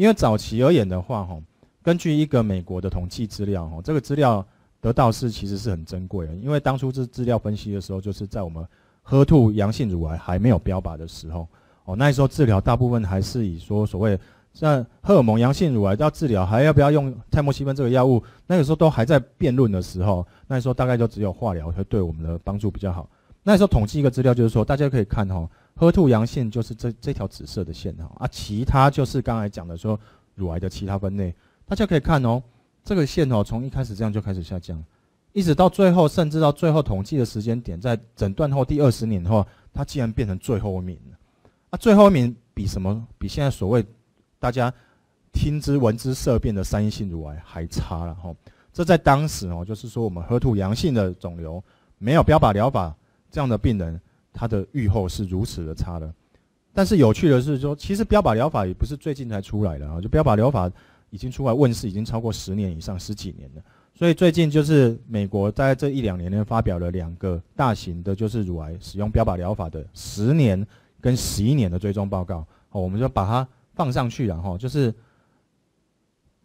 因为早期而言的话，哈，根据一个美国的统计资料，哈，这个资料得到是其实是很珍贵的，因为当初这资料分析的时候，就是在我们喝兔阳性乳癌还没有标靶的时候，哦，那时候治疗大部分还是以说所谓像荷尔蒙阳性乳癌要治疗还要不要用泰莫西芬这个药物，那个时候都还在辩论的时候，那时候大概就只有化疗会对我们的帮助比较好。那时候统计一个资料就是说，大家可以看哈。喝兔阳性就是这这条紫色的线哈啊，其他就是刚才讲的说乳癌的其他分类，大家可以看哦，这个线哦从一开始这样就开始下降，一直到最后，甚至到最后统计的时间点，在诊断后第二十年的话，它竟然变成最后一名了，啊，最后一名比什么？比现在所谓大家听之闻之色变的三阴性乳癌还差了哈，这在当时哦，就是说我们喝吐阳性的肿瘤没有标靶疗法这样的病人。它的预后是如此的差的，但是有趣的是，说其实标靶疗法也不是最近才出来的啊，就标靶疗法已经出来问世，已经超过十年以上，十几年了。所以最近就是美国在这一两年内发表了两个大型的，就是乳癌使用标靶疗法的十年跟十一年的追踪报告。好，我们就把它放上去，然后就是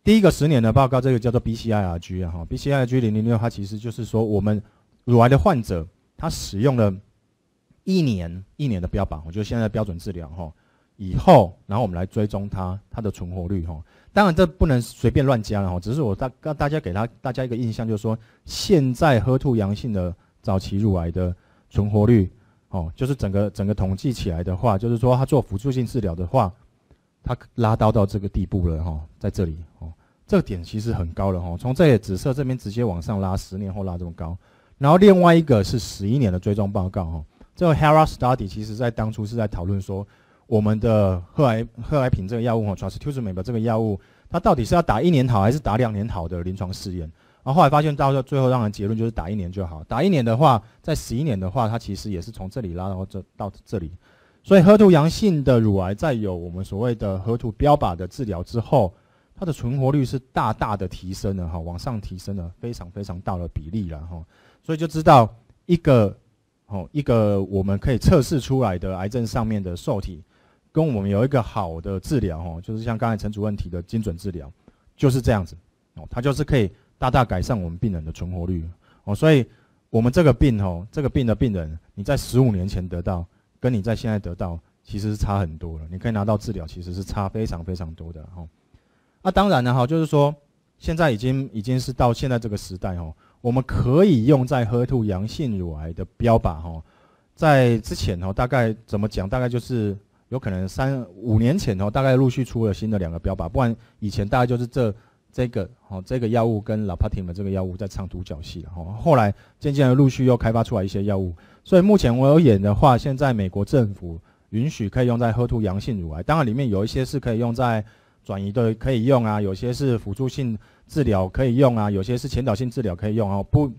第一个十年的报告，这个叫做 BCIRG 啊，哈，BCIRG 零零六，它其实就是说我们乳癌的患者，他使用了。一年一年的标榜，我就现在标准治疗哈，以后然后我们来追踪它它的存活率哈。当然这不能随便乱加，了后只是我大让大家给他大家一个印象，就是说现在喝吐阳性的早期乳癌的存活率哦，就是整个整个统计起来的话，就是说他做辅助性治疗的话，他拉刀到这个地步了哈，在这里哦，这个点其实很高了哈，从这个紫色这边直接往上拉，十年后拉这么高，然后另外一个是十一年的追踪报告哈。这个 h e r a study 其实在当初是在讨论说，我们的赫来赫来平这个药物哈 t r a s t u s u m a b 这个药物，它到底是要打一年好还是打两年好的临床试验？然后后来发现，到最后，当然结论就是打一年就好。打一年的话，在十一年的话，它其实也是从这里拉到这到这里。所以 h e r 阳性的乳癌，在有我们所谓的 h e r 标靶的治疗之后，它的存活率是大大的提升了哈，往上提升了非常非常大的比例了哈。所以就知道一个。哦，一个我们可以测试出来的癌症上面的受体，跟我们有一个好的治疗，哦，就是像刚才陈主任提的精准治疗，就是这样子，哦，它就是可以大大改善我们病人的存活率，哦，所以我们这个病，哦，这个病的病人，你在十五年前得到，跟你在现在得到，其实是差很多了，你可以拿到治疗，其实是差非常非常多的，哦，啊，当然了哈，就是说现在已经已经是到现在这个时代，哦。我们可以用在 Her2 阳性乳癌的标靶哈，在之前哦，大概怎么讲？大概就是有可能三五年前哦，大概陆续出了新的两个标靶，不然以前大概就是这这个哦这个药物跟 l a p a t i n 这个药物在唱独角戏了哈。后来渐渐的陆续又开发出来一些药物，所以目前我有演的话，现在美国政府允许可以用在 Her2 阳性乳癌，当然里面有一些是可以用在。转移的可以用啊，有些是辅助性治疗可以用啊，有些是前导性治疗可以用啊，不，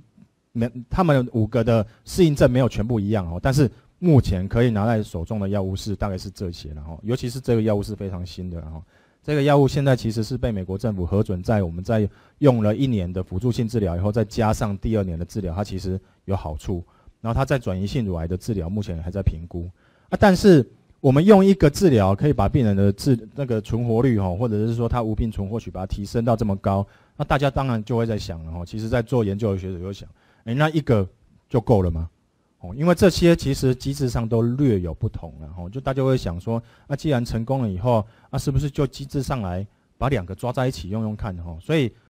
没，他们五个的适应症没有全部一样哦，但是目前可以拿在手中的药物是大概是这些了哦，尤其是这个药物是非常新的哦，这个药物现在其实是被美国政府核准在我们在用了一年的辅助性治疗以后，再加上第二年的治疗，它其实有好处，然后它在转移性乳癌的治疗目前还在评估啊，但是。我们用一个治疗可以把病人的治那个存活率哈，或者是说他无病存活率把它提升到这么高，那大家当然就会在想了哈。其实，在做研究的学者就想，哎，那一个就够了吗？哦，因为这些其实机制上都略有不同了哈。就大家会想说，那既然成功了以后，那是不是就机制上来把两个抓在一起用用看哈？所以。